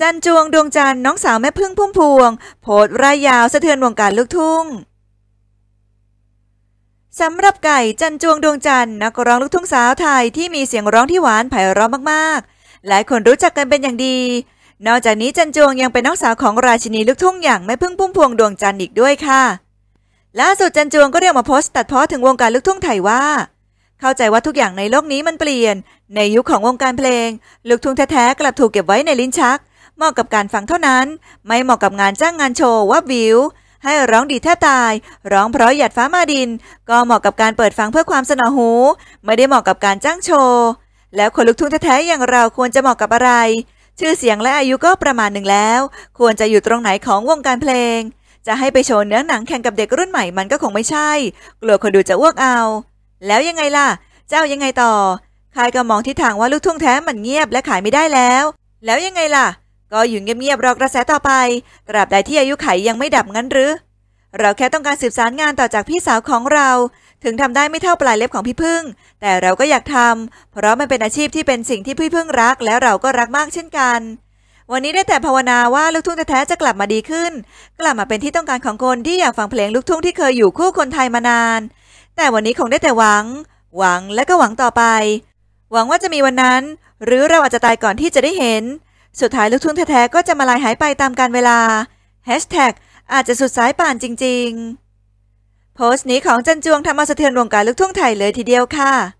จันจวง ดวงจันน้องสาวแม่พึ่งพุ่มพวงโพดรายยาวสะเทือนวงการลูกทุ่งสำหรับไก่จันจวงดวงจันนักร้องลูกทุ่งสาวไทยที่มีเสียงร้องที่หวานไพเราะมากๆหลายคนรู้จักกันเป็นอย่างดี นอกจากนี้จันจวงยังเป็นน้องสาวของราชินีลูกทุ่ง อย่างแม่พึ่งพุ่มพวงดวงจันอีกด้วยค่ะล่าสุดจันจวงก็เรียกมาโพสต์ตัดเพาะถึงวงการลูกทุ่งไทยว่า เข้าใจว่าทุกอย่างในโลกนี้มันเปลี่ยน ในยุคขของวงการเพลงลูกทุ่งแท้ๆกลับถูกเก็บไว้ในลิ้นชักเหมาะกับการฟังเท่านั้นไม่เหมาะกับงานจ้างงานโชว์วับวิว ให้ร้องดีแท้ตาย ร้องเพราะหยัดฟ้ามาดิน ก็เหมาะกับการเปิดฟังเพื่อความสนอหู ไม่ได้เหมาะกับการจ้างโชว์ แล้วคนลุกทุ่งแท้ๆอย่างเราควรจะเหมาะกับอะไร ชื่อเสียงและอายุก็ประมาณหนึ่งแล้ว ควรจะอยู่ตรงไหนของวงการเพลง จะให้ไปโชว์เนื้อหนังแข่งกับเด็กรุ่นใหม่มันก็คงไม่ใช่ กลัวคนดูจะอ้วกเอา แล้วยังไงล่ะ เจ้ายังไงต่อคายก็มองทิศทางว่าลูกทุ่งแท้มันเงียบและขายไม่ได้แล้ว แล้วยังไงล่ะก็อยู่เงียบๆรอกระแสต่อไป ตราบใดที่อายุไขยังไม่ดับงั้นหรือ เราแค่ต้องการสืบสารงานต่อจากพี่สาวของเรา ถึงทำได้ไม่เท่าปลายเล็บของพี่พึ่ง แต่เราก็อยากทำ เพราะมันเป็นอาชีพที่เป็นสิ่งที่พี่พึ่งรัก แล้วเราก็รักมากเช่นกัน วันนี้ได้แต่ภาวนาว่าลูกทุ่งแท้ๆจะกลับมาดีขึ้น กลับมาเป็นที่ต้องการของคนที่อยากฟังเพลงลูกทุ่งที่เคยอยู่คู่คนไทยมานาน แต่วันนี้คงได้แต่หวัง หวังและก็หวังต่อไป หวังว่าจะมีวันนั้น หรือเราอาจจะตายก่อนที่จะได้เห็นสุดท้ายลูกทุ่งแท้ๆก็จะมาลายหายไปตามการเวลาแฮชแท็กอาจจะสุดสายป่านจริง ๆ โพสต์นี้ของจันจวงทำเอาสะเทือนวงการลูกทุ่งไทยเลยทีเดียวค่ะ